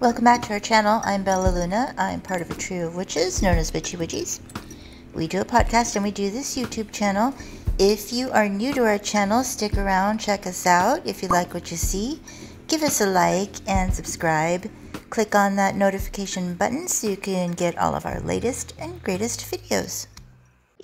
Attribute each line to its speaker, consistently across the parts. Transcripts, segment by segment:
Speaker 1: Welcome back to our channel. I'm Bella Luna. I'm part of a trio of witches known as Witchy Witchies. We do a podcast and we do this YouTube channel. If you are new to our channel, stick around, check us out. If you like what you see, give us a like and subscribe. Click on that notification button so you can get all of our latest and greatest videos.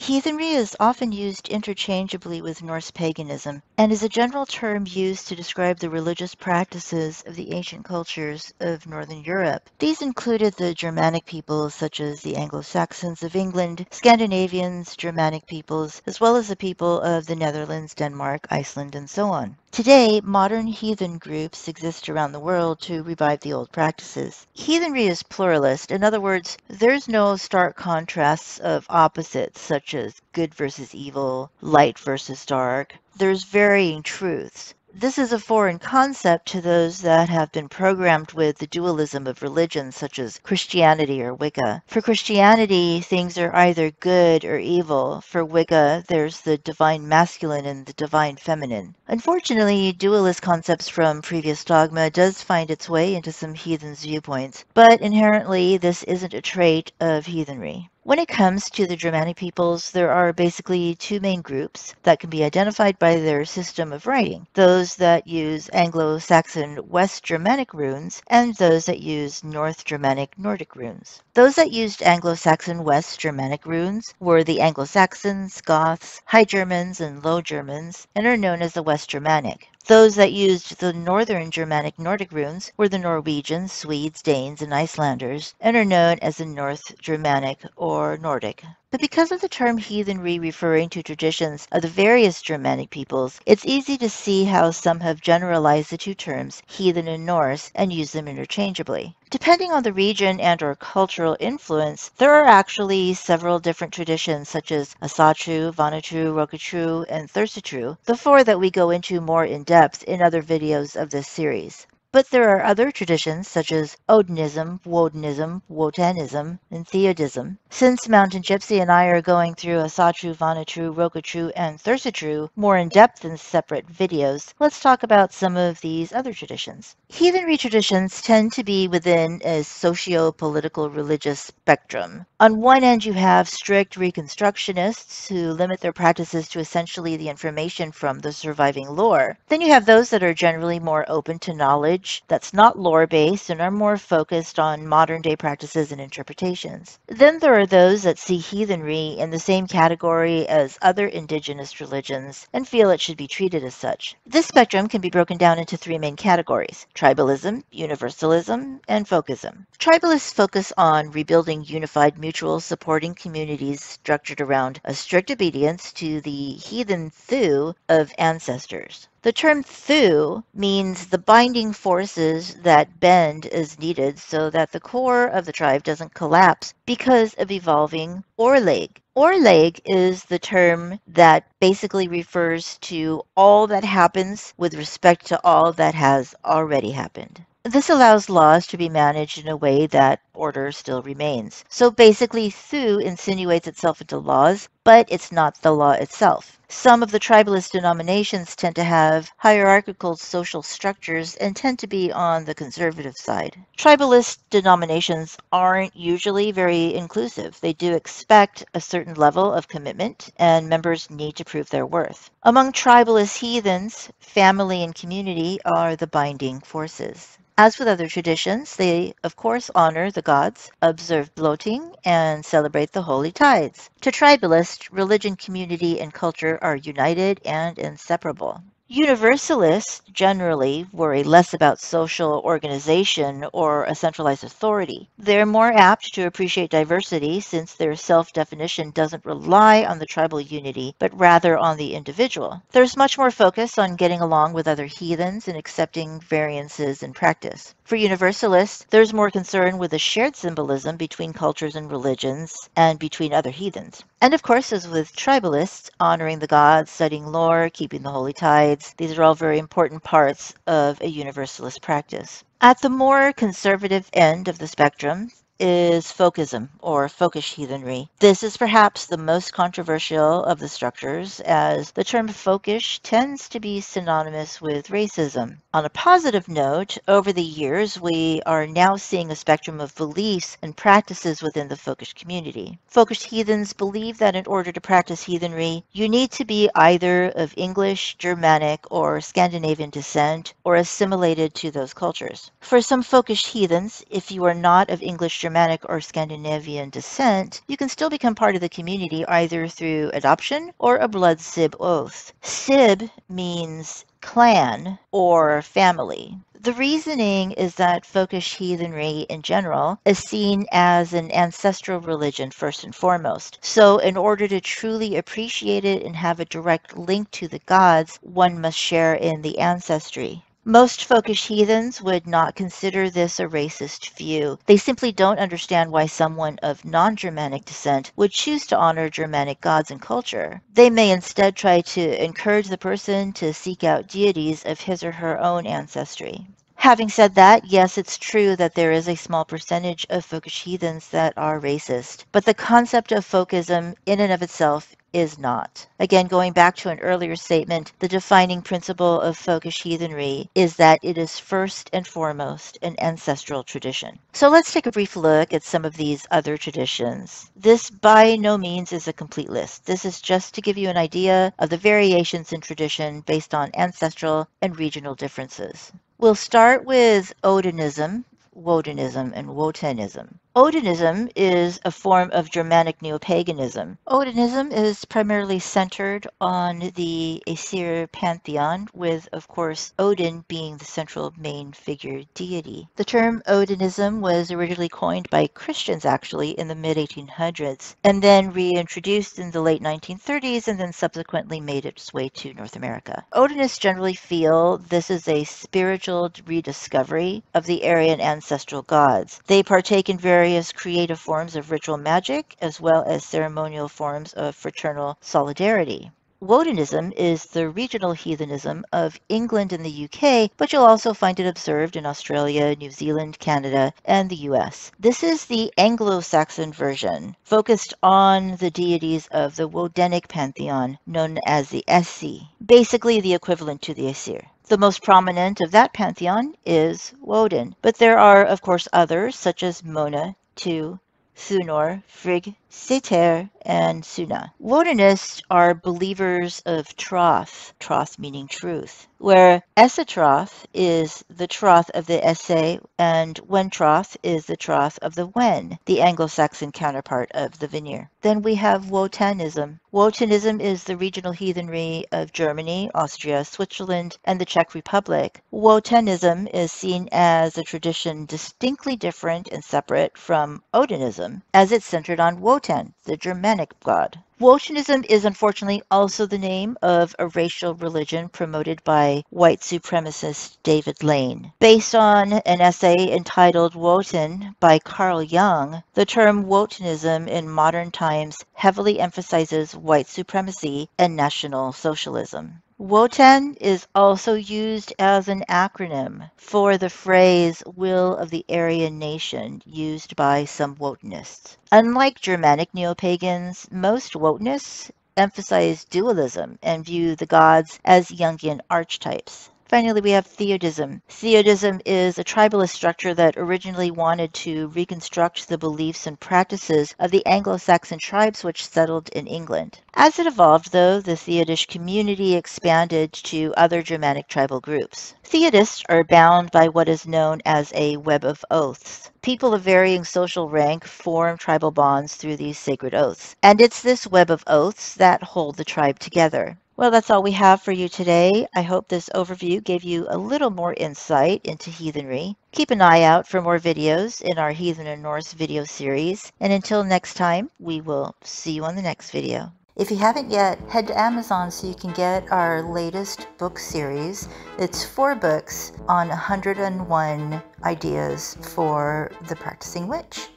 Speaker 1: Heathenry is often used interchangeably with Norse paganism, and is a general term used to describe the religious practices of the ancient cultures of Northern Europe. These included the Germanic peoples such as the Anglo-Saxons of England, Scandinavians, Germanic peoples, as well as the people of the Netherlands, Denmark, Iceland, and so on. Today, modern heathen groups exist around the world to revive the old practices. Heathenry is pluralist. In other words, there's no stark contrasts of opposites such such as good versus evil, light versus dark. There's varying truths. This is a foreign concept to those that have been programmed with the dualism of religions such as Christianity or Wicca. For Christianity, things are either good or evil. For Wicca, there's the divine masculine and the divine feminine. Unfortunately, dualist concepts from previous dogma does find its way into some heathens' viewpoints, but inherently this isn't a trait of heathenry. When it comes to the Germanic peoples, there are basically two main groups that can be identified by their system of writing those that use Anglo Saxon West Germanic runes, and those that use North Germanic Nordic runes. Those that used Anglo Saxon West Germanic runes were the Anglo Saxons, Goths, High Germans, and Low Germans, and are known as the West Germanic. Those that used the northern Germanic Nordic runes were the Norwegians, Swedes, Danes, and Icelanders, and are known as the North Germanic or Nordic but because of the term heathenry referring to traditions of the various Germanic peoples, it's easy to see how some have generalized the two terms, heathen and Norse, and used them interchangeably. Depending on the region and or cultural influence, there are actually several different traditions such as Asatru, Vanatru, Rokatru, and Thursatru, the four that we go into more in depth in other videos of this series. But there are other traditions such as Odinism, Wodenism, Wotanism, and Theodism. Since Mountain Gypsy and I are going through Asatru, Vanatru, Rokatru, and Thursatru more in depth in separate videos, let's talk about some of these other traditions. Heathenry traditions tend to be within a socio-political religious spectrum. On one end, you have strict Reconstructionists who limit their practices to essentially the information from the surviving lore. Then you have those that are generally more open to knowledge language that's not lore based and are more focused on modern day practices and interpretations. Then there are those that see heathenry in the same category as other indigenous religions and feel it should be treated as such. This spectrum can be broken down into three main categories tribalism, universalism, and folkism. Tribalists focus on rebuilding unified, mutual, supporting communities structured around a strict obedience to the heathen thew of ancestors. The term thu means the binding forces that bend is needed so that the core of the tribe doesn't collapse because of evolving Orleg. Orleg is the term that basically refers to all that happens with respect to all that has already happened. This allows laws to be managed in a way that order still remains. So basically, Thu insinuates itself into laws, but it's not the law itself. Some of the tribalist denominations tend to have hierarchical social structures and tend to be on the conservative side. Tribalist denominations aren't usually very inclusive. They do expect a certain level of commitment, and members need to prove their worth. Among tribalist heathens, family and community are the binding forces. As with other traditions, they of course honor the gods, observe bloating, and celebrate the holy tides. To tribalists, religion, community, and culture are united and inseparable. Universalists generally worry less about social organization or a centralized authority. They're more apt to appreciate diversity since their self-definition doesn't rely on the tribal unity, but rather on the individual. There's much more focus on getting along with other heathens and accepting variances in practice. For Universalists, there's more concern with a shared symbolism between cultures and religions and between other heathens. And of course, as with tribalists, honoring the gods, studying lore, keeping the holy tides, these are all very important parts of a Universalist practice. At the more conservative end of the spectrum, is focism or focus heathenry. This is perhaps the most controversial of the structures, as the term Folkish tends to be synonymous with racism. On a positive note, over the years, we are now seeing a spectrum of beliefs and practices within the Folkish community. Folkish heathens believe that in order to practice heathenry, you need to be either of English, Germanic, or Scandinavian descent, or assimilated to those cultures. For some Folkish heathens, if you are not of English, Germanic or Scandinavian descent, you can still become part of the community either through adoption or a blood sib oath. Sib means clan or family. The reasoning is that Folkish heathenry in general is seen as an ancestral religion first and foremost. So in order to truly appreciate it and have a direct link to the gods, one must share in the ancestry. Most folkish heathens would not consider this a racist view. They simply don't understand why someone of non-Germanic descent would choose to honor Germanic gods and culture. They may instead try to encourage the person to seek out deities of his or her own ancestry. Having said that, yes, it's true that there is a small percentage of folkish heathens that are racist, but the concept of folkism in and of itself is not. Again, going back to an earlier statement, the defining principle of Folkish heathenry is that it is first and foremost an ancestral tradition. So let's take a brief look at some of these other traditions. This by no means is a complete list. This is just to give you an idea of the variations in tradition based on ancestral and regional differences. We'll start with Odinism, Wodenism, and Wotanism. Odinism is a form of Germanic neopaganism. Odinism is primarily centered on the Asir pantheon, with, of course, Odin being the central main figure deity. The term Odinism was originally coined by Christians, actually, in the mid 1800s, and then reintroduced in the late 1930s, and then subsequently made its way to North America. Odinists generally feel this is a spiritual rediscovery of the Aryan ancestral gods. They partake in various various creative forms of ritual magic, as well as ceremonial forms of fraternal solidarity. Wodenism is the regional heathenism of England and the UK, but you'll also find it observed in Australia, New Zealand, Canada, and the US. This is the Anglo Saxon version, focused on the deities of the Wodenic pantheon, known as the Essi, basically the equivalent to the Asir. The most prominent of that pantheon is Woden, but there are of course others such as Mona, Tu, Thunor, Frigg, Seter, and Sunnah. Wotanists are believers of troth, troth meaning truth, where esetroth is the troth of the essay and when troth is the troth of the when, the Anglo-Saxon counterpart of the veneer. Then we have Wotanism. Wotanism is the regional heathenry of Germany, Austria, Switzerland, and the Czech Republic. Wotanism is seen as a tradition distinctly different and separate from Odinism, as it's centered on Wotan Wotan, the Germanic god. Wotanism is unfortunately also the name of a racial religion promoted by white supremacist David Lane. Based on an essay entitled Wotan by Carl Jung, the term Wotanism in modern times heavily emphasizes white supremacy and National Socialism. Wotan is also used as an acronym for the phrase will of the Aryan nation used by some Wotanists. Unlike Germanic neo-pagans, most Wotanists emphasize dualism and view the gods as Jungian archetypes. Finally, we have theodism. Theodism is a tribalist structure that originally wanted to reconstruct the beliefs and practices of the Anglo-Saxon tribes which settled in England. As it evolved, though, the Theodish community expanded to other Germanic tribal groups. Theodists are bound by what is known as a web of oaths. People of varying social rank form tribal bonds through these sacred oaths, and it's this web of oaths that hold the tribe together. Well, that's all we have for you today. I hope this overview gave you a little more insight into heathenry. Keep an eye out for more videos in our Heathen and Norse video series. And until next time, we will see you on the next video. If you haven't yet, head to Amazon so you can get our latest book series. It's four books on 101 ideas for the practicing witch.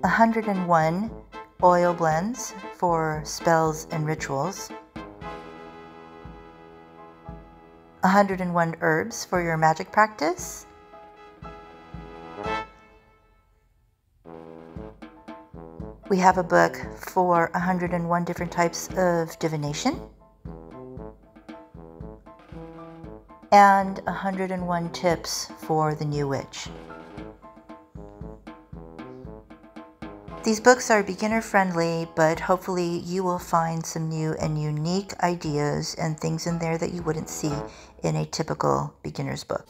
Speaker 1: 101 oil blends for spells and rituals. 101 herbs for your magic practice. We have a book for 101 different types of divination and 101 tips for the new witch. These books are beginner friendly, but hopefully you will find some new and unique ideas and things in there that you wouldn't see in a typical beginner's book.